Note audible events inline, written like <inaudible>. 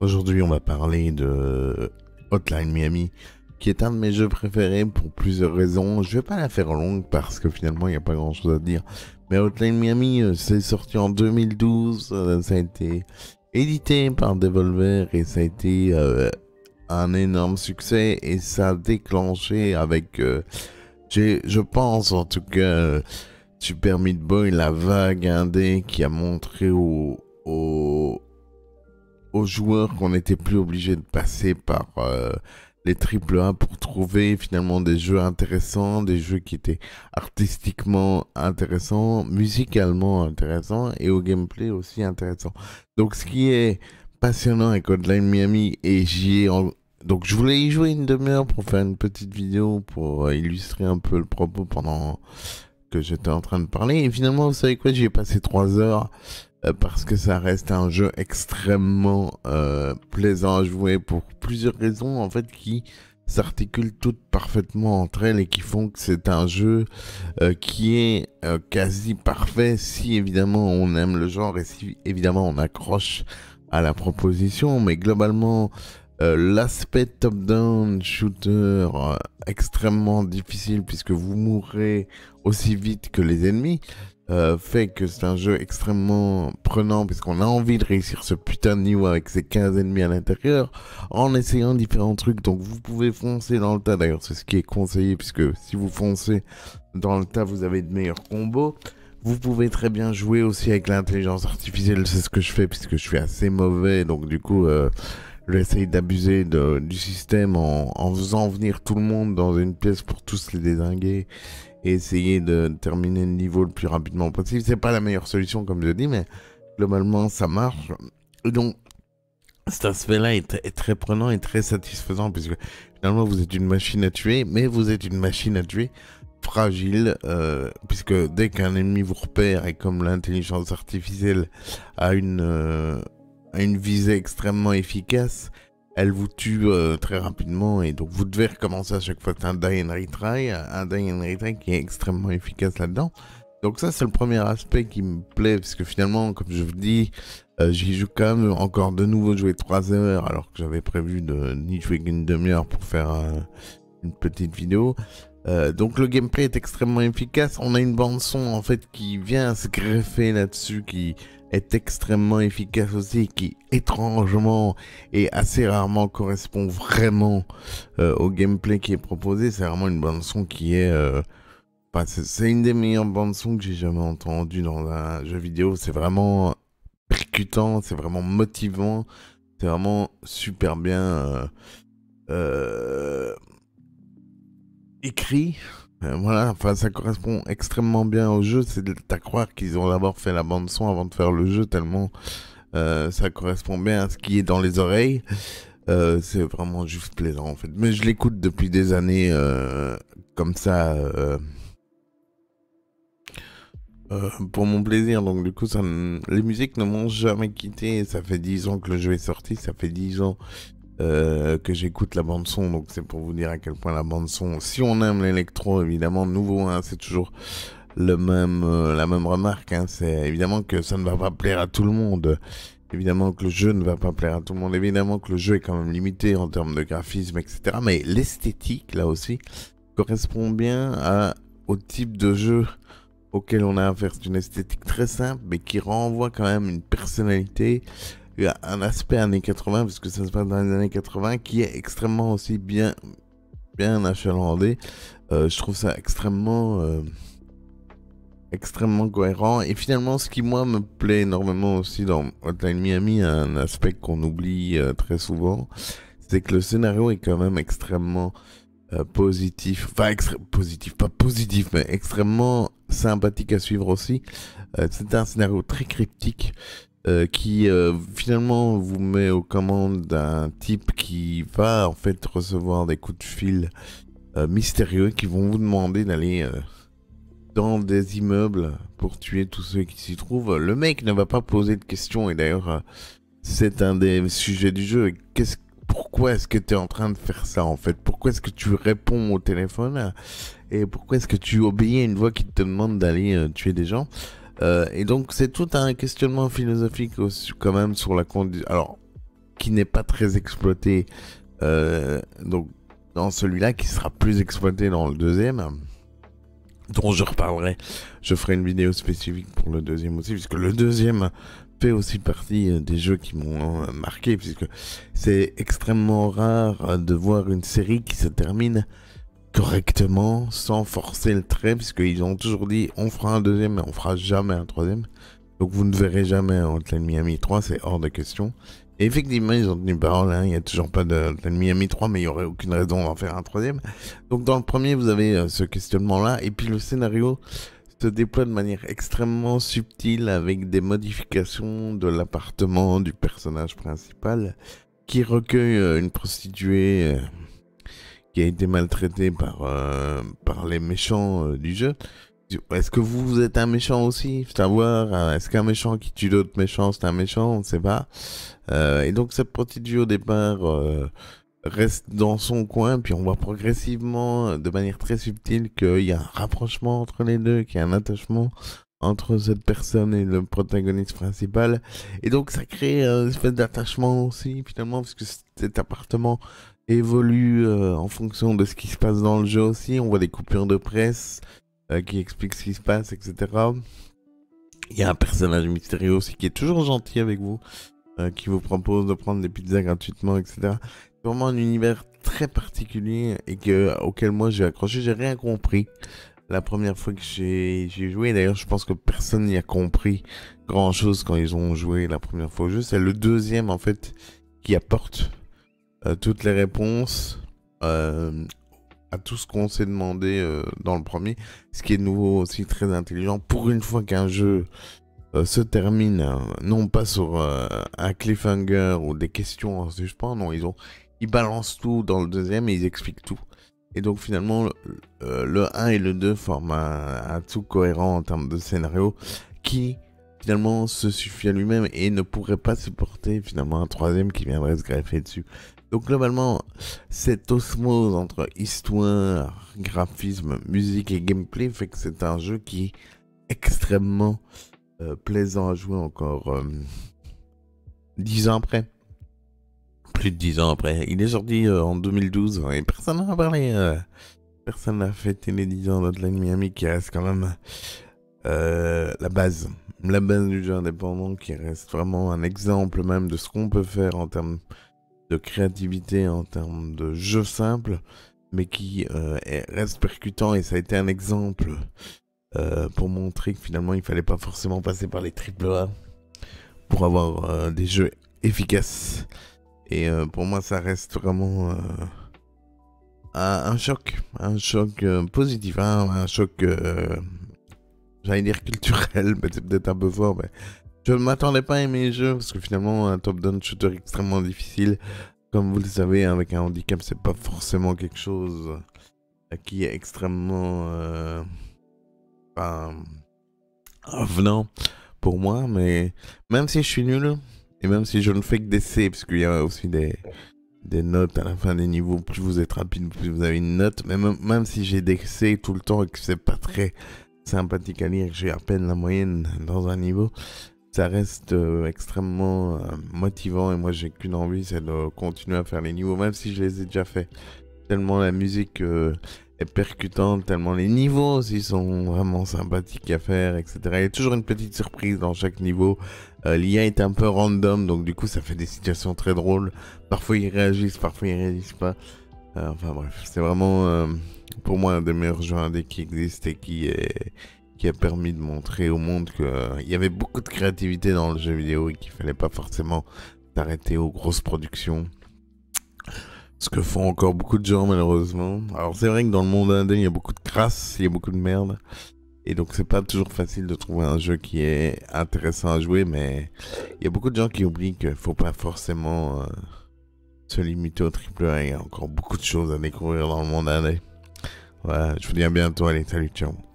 Aujourd'hui, on va parler de Hotline Miami, qui est un de mes jeux préférés pour plusieurs raisons. Je vais pas la faire longue parce que finalement, il n'y a pas grand chose à dire. Mais Hotline Miami, euh, c'est sorti en 2012, euh, ça a été édité par Devolver et ça a été euh, un énorme succès et ça a déclenché avec, je pense en tout cas, Super Meat Boy, la vague indé qui a montré au aux joueurs qu'on n'était plus obligé de passer par euh, les triple A pour trouver finalement des jeux intéressants, des jeux qui étaient artistiquement intéressants, musicalement intéressants et au gameplay aussi intéressant. Donc ce qui est passionnant avec Hotline Miami et j'y ai donc je voulais y jouer une demi-heure pour faire une petite vidéo pour illustrer un peu le propos pendant j'étais en train de parler. Et finalement, vous savez quoi, j'y ai passé trois heures euh, parce que ça reste un jeu extrêmement euh, plaisant à jouer pour plusieurs raisons en fait qui s'articulent toutes parfaitement entre elles et qui font que c'est un jeu euh, qui est quasi parfait si évidemment on aime le genre et si évidemment on accroche à la proposition mais globalement euh, l'aspect top-down shooter euh, extrêmement difficile puisque vous mourrez aussi vite que les ennemis euh, fait que c'est un jeu extrêmement prenant puisqu'on a envie de réussir ce putain de niveau avec ses 15 ennemis à l'intérieur en essayant différents trucs. Donc vous pouvez foncer dans le tas. D'ailleurs c'est ce qui est conseillé puisque si vous foncez dans le tas vous avez de meilleurs combos. Vous pouvez très bien jouer aussi avec l'intelligence artificielle, c'est ce que je fais puisque je suis assez mauvais, donc du coup j'essaye d'abuser du système en, faisant venir tout le monde dans une pièce pour tous les désinguer et essayer de terminer le niveau le plus rapidement possible. C'est pas la meilleure solution, comme je dis, mais globalement, ça marche. Donc, cet aspect-là est, très prenant et très satisfaisant, puisque finalement, vous êtes une machine à tuer, mais vous êtes une machine à tuer fragile, euh, puisque dès qu'un ennemi vous repère, et comme l'intelligence artificielle a une, euh, une visée extrêmement efficace, elle vous tue euh, très rapidement et donc vous devez recommencer à chaque fois. un die and retry, un die and retry qui est extrêmement efficace là-dedans. Donc ça, c'est le premier aspect qui me plaît parce que finalement, comme je vous dis, euh, j'y joue quand même encore de nouveau jouer 3 heures alors que j'avais prévu de n'y jouer qu'une demi-heure pour faire une petite vidéo. Euh, donc le gameplay est extrêmement efficace. On a une bande son en fait qui vient se greffer là-dessus, qui est extrêmement efficace aussi, qui étrangement et assez rarement correspond vraiment euh, au gameplay qui est proposé. C'est vraiment une bande son qui est... Euh, c'est une des meilleures bandes son que j'ai jamais entendu dans un jeu vidéo. C'est vraiment percutant, c'est vraiment motivant, c'est vraiment super bien euh, écrit. Euh, voilà, enfin ça correspond extrêmement bien au jeu. C'est à croire qu'ils ont d'abord fait la bande son avant de faire le jeu, tellement euh, ça correspond bien à ce qui est dans les oreilles. Euh, c'est vraiment juste plaisant en fait. Mais je l'écoute depuis des années comme ça. pour mon plaisir, donc du coup, les musiques ne m'ont jamais quitté. Ça fait 10 ans que le jeu est sorti, ça fait 10 ans euh, que j'écoute la bande son, donc c'est pour vous dire à quel point la bande son, si on aime l'électro, évidemment, nouveau, hein, c'est toujours le même, euh, la même remarque, hein, c'est évidemment que ça ne va pas plaire à tout le monde, évidemment que le jeu ne va pas plaire à tout le monde, évidemment que le jeu est quand même limité en termes de graphisme, etc. Mais l'esthétique, là aussi, correspond bien à, au type de jeu auquel on a affaire. C'est une esthétique très simple, mais qui renvoie quand même une personnalité il y a un aspect années 80, puisque ça se passe dans les années 80, qui est extrêmement aussi bien, bien achalandé. Euh, je trouve ça extrêmement, euh, extrêmement cohérent. Et finalement, ce qui, moi, me plaît énormément aussi dans Hotline Miami, un aspect qu'on oublie euh, très souvent, c'est que le scénario est quand même extrêmement positif, enfin positif, pas positif, mais extrêmement sympathique à suivre aussi. c'est un scénario très cryptique, euh, qui euh, finalement vous met aux commandes d'un type qui va en fait recevoir des coups de fil euh, mystérieux qui vont vous demander d'aller dans des immeubles pour tuer tous ceux qui s'y trouvent. Le mec ne va pas poser de questions et d'ailleurs c'est un des sujets du jeu. pourquoi est-ce que tu es en train de faire ça en fait Pourquoi est-ce que tu réponds au téléphone Et pourquoi est-ce que tu obéis à une voix qui te demande d'aller tuer des gens euh, et donc c'est tout un questionnement philosophique aussi, quand même sur la condition, alors qui n'est pas très exploité euh, donc dans celui-là, qui sera plus exploité dans le deuxième, dont je reparlerai. Je ferai une vidéo spécifique pour le deuxième aussi, puisque le deuxième fait aussi partie euh, des jeux qui m'ont euh, marqué, puisque c'est extrêmement rare de voir une série qui se termine correctement, sans forcer le trait, puisqu'ils ont toujours dit on fera un deuxième, mais on fera jamais un troisième. Donc vous ne verrez jamais Hotline Miami 3, c'est hors de question. Et effectivement, ils ont tenu parole, hein. il n'y a toujours pas de Hotline Miami 3, mais il n'y aurait aucune raison d'en faire un troisième. Donc dans le premier, vous avez euh, ce questionnement-là, et puis le scénario se déploie de manière extrêmement subtile avec des modifications de l'appartement du personnage principal qui recueille euh, une prostituée. Euh, qui a été maltraité par, euh, par les méchants euh, du jeu. Est-ce que vous, vous êtes un méchant aussi Savoir, euh, est-ce qu'un méchant qui tue d'autres méchants, c'est un méchant On ne sait pas. et donc cette vie, au départ reste dans son coin, puis on voit progressivement, de manière très subtile, qu'il y a un rapprochement entre les deux, qu'il y a un attachement entre cette personne et le protagoniste principal. Et donc ça crée un espèce d'attachement aussi, finalement, parce que cet appartement évolue euh, en fonction de ce qui se passe dans le jeu aussi. On voit des coupures de presse euh, qui expliquent ce qui se passe, etc. Il y a un personnage mystérieux aussi qui est toujours gentil avec vous, euh, qui vous propose de prendre des pizzas gratuitement, etc. C'est vraiment un univers très particulier et que, auquel moi j'ai accroché, j'ai rien compris. La première fois que j'ai joué, d'ailleurs je pense que personne n'y a compris grand chose quand ils ont joué la première fois au jeu, c'est le deuxième en fait qui apporte euh, toutes les réponses euh, à tout ce qu'on s'est demandé euh, dans le premier. Ce qui est nouveau aussi très intelligent. Pour une fois qu'un jeu se termine, non pas sur un cliffhanger ou des questions en suspens, non, ils, ont, ils balancent tout dans le deuxième et ils expliquent tout. Et donc finalement, le, 1 et le 2 forment un tout cohérent en termes de scénario qui finalement se suffit à lui-même et ne pourrait pas supporter finalement un troisième qui viendrait se greffer dessus. Donc globalement, cette osmose entre histoire, graphisme, musique et gameplay fait que c'est un jeu qui est extrêmement euh, plaisant à jouer encore euh, dix ans après. Plus de dix ans après. Il est sorti euh, en 2012 et personne n'a parlé. personne n'a fêté les dix ans Miami qui reste quand même euh, la base, la base du jeu indépendant qui reste vraiment un exemple même de ce qu'on peut faire en termes de créativité, en termes de jeu simple, mais qui euh, reste percutant et ça a été un exemple euh, pour montrer que finalement il fallait pas forcément passer par les triple A pour avoir des jeux efficaces. Et pour moi ça reste vraiment un, choc, un choc positif, hein, un choc j'allais dire culturel, mais <laughs> c'est peut-être un peu fort, mais je ne m'attendais pas à aimer les jeux, parce que finalement, un top-down shooter extrêmement difficile, comme vous le savez, hein, avec un handicap, c'est pas forcément quelque chose euh, qui est extrêmement euh, avenant pour moi, mais même si je suis nul, et même si je ne fais que des C, parce qu'il y a aussi des, des notes à la fin des niveaux, plus vous êtes rapide, plus vous avez une note, mais même, même si j'ai des C tout le temps et que c'est pas très sympathique à lire, j'ai à peine la moyenne dans un niveau. Ça reste euh, extrêmement euh, motivant et moi j'ai qu'une envie, c'est de continuer à faire les niveaux, même si je les ai déjà fait. Tellement la musique euh, est percutante, tellement les niveaux aussi sont vraiment sympathiques à faire, etc. Il y a toujours une petite surprise dans chaque niveau. L'IA est un peu random, donc du coup ça fait des situations très drôles. Parfois ils réagissent, parfois ils réagissent pas. enfin bref, c'est vraiment pour moi, un des meilleurs jeux indés qui existe et qui, est, a permis de montrer au monde qu'il euh, y avait beaucoup de créativité dans le jeu vidéo et qu'il fallait pas forcément s'arrêter aux grosses productions. Ce que font encore beaucoup de gens, malheureusement. Alors, c'est vrai que dans le monde indé, il y a beaucoup de crasse, il y a beaucoup de merde. Et donc c'est pas toujours facile de trouver un jeu qui est intéressant à jouer, mais il y a beaucoup de gens qui oublient qu'il faut pas forcément euh, se limiter au triple A. Il y a encore beaucoup de choses à découvrir dans le monde indé. Ouais, je vous dis à bientôt. Allez, salut, ciao.